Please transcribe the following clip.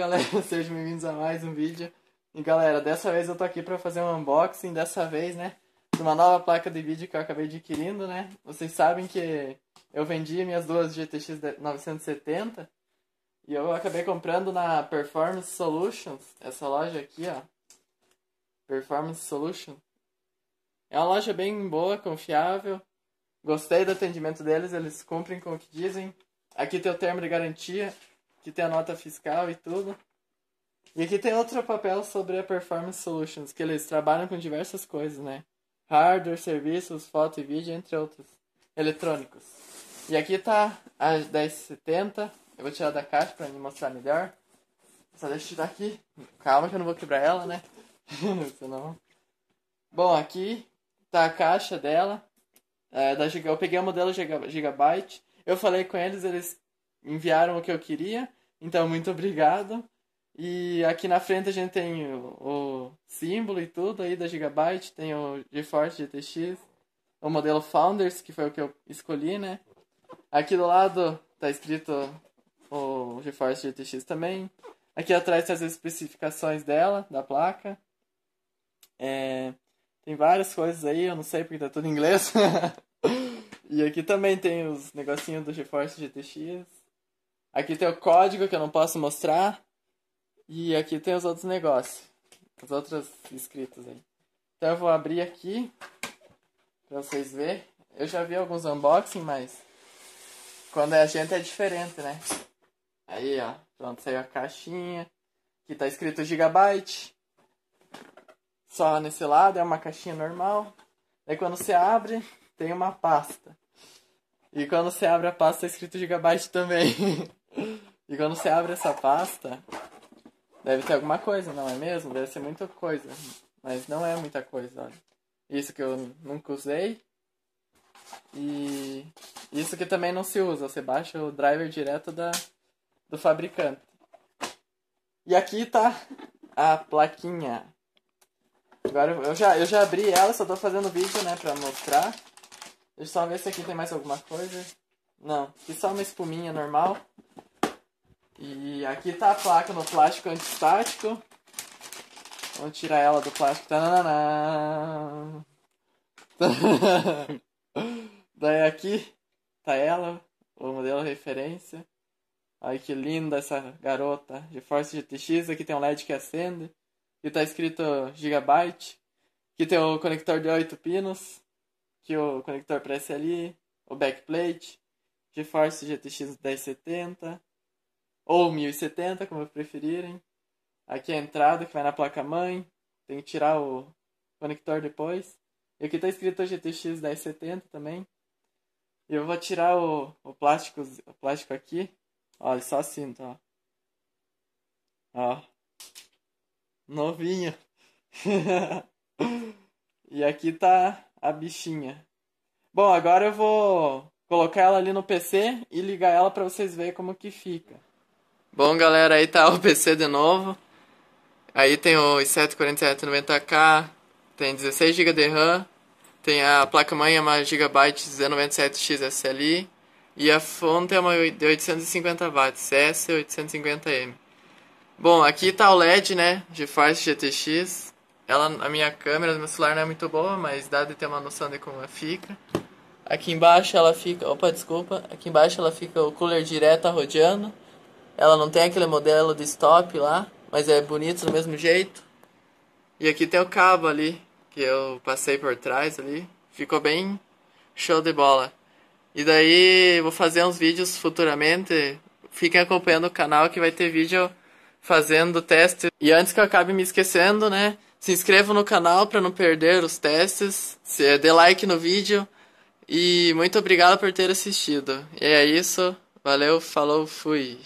galera, sejam bem-vindos a mais um vídeo. E galera, dessa vez eu tô aqui pra fazer um unboxing, dessa vez, né, de uma nova placa de vídeo que eu acabei adquirindo, né. Vocês sabem que eu vendi minhas duas GTX 970 e eu acabei comprando na Performance Solutions, essa loja aqui, ó. Performance Solutions. É uma loja bem boa, confiável. Gostei do atendimento deles, eles cumprem com o que dizem. Aqui tem o termo de garantia que tem a nota fiscal e tudo. E aqui tem outro papel sobre a Performance Solutions, que eles trabalham com diversas coisas, né? Hardware, serviços, foto e vídeo, entre outros. Eletrônicos. E aqui tá as 1070. Eu vou tirar da caixa pra me mostrar melhor. Só deixa eu tirar aqui. Calma que eu não vou quebrar ela, né? Senão... Bom, aqui tá a caixa dela. É, da Giga... Eu peguei o modelo Giga... Gigabyte. Eu falei com eles, eles enviaram o que eu queria, então muito obrigado. E aqui na frente a gente tem o, o símbolo e tudo aí da Gigabyte, tem o GeForce GTX, o modelo Founders, que foi o que eu escolhi, né? Aqui do lado tá escrito o GeForce GTX também. Aqui atrás tem as especificações dela, da placa. É, tem várias coisas aí, eu não sei porque tá tudo em inglês. e aqui também tem os negocinhos do GeForce GTX. Aqui tem o código que eu não posso mostrar. E aqui tem os outros negócios. Os outros escritos aí. Então eu vou abrir aqui pra vocês verem. Eu já vi alguns unboxing, mas quando é a gente é diferente, né? Aí, ó. Pronto, saiu a caixinha. Aqui tá escrito gigabyte. Só nesse lado é uma caixinha normal. Aí quando você abre, tem uma pasta. E quando você abre a pasta, tá escrito gigabyte também. e quando você abre essa pasta, deve ter alguma coisa, não é mesmo? Deve ser muita coisa. Mas não é muita coisa, olha. Isso que eu nunca usei. E isso que também não se usa. Você baixa o driver direto da, do fabricante. E aqui tá a plaquinha. Agora eu já, eu já abri ela, só tô fazendo vídeo, né, pra mostrar. Deixa eu só ver se aqui tem mais alguma coisa. Não, aqui só uma espuminha normal. E aqui tá a placa no plástico antistático. Vamos tirar ela do plástico. Tananana. Daí aqui tá ela, o modelo referência. Olha que linda essa garota. De Force GTX, aqui tem um LED que acende. Aqui tá escrito Gigabyte. Aqui tem o conector de 8 pinos que o conector para SLI, o backplate, GeForce GTX 1070 ou 1070, como preferirem. Aqui é a entrada que vai na placa mãe, tem que tirar o conector depois. E aqui está escrito GTX 1070 também. E eu vou tirar o, o, plástico, o plástico aqui. Olha, é só assim, ó. Ó. Novinho. e aqui tá a bichinha. Bom, agora eu vou colocar ela ali no PC e ligar ela para vocês verem como que fica. Bom, galera, aí tá o PC de novo. Aí tem o i7 4790K, tem 16 GB de RAM, tem a placa mãe uma GB 1097X SLI e a fonte é uma de 850 watts, S850M. Bom, aqui tá o LED, né, GeForce GTX ela, a minha câmera do meu celular não é muito boa, mas dá de ter uma noção de como ela fica. Aqui embaixo ela fica, opa, desculpa, aqui embaixo ela fica o cooler direto arrodeando. Ela não tem aquele modelo de stop lá, mas é bonito do mesmo jeito. E aqui tem o cabo ali, que eu passei por trás ali. Ficou bem show de bola. E daí vou fazer uns vídeos futuramente. Fiquem acompanhando o canal que vai ter vídeo fazendo teste. E antes que eu acabe me esquecendo, né? Se inscreva no canal para não perder os testes. Eh, dê like no vídeo. E muito obrigado por ter assistido. E é isso. Valeu, falou, fui.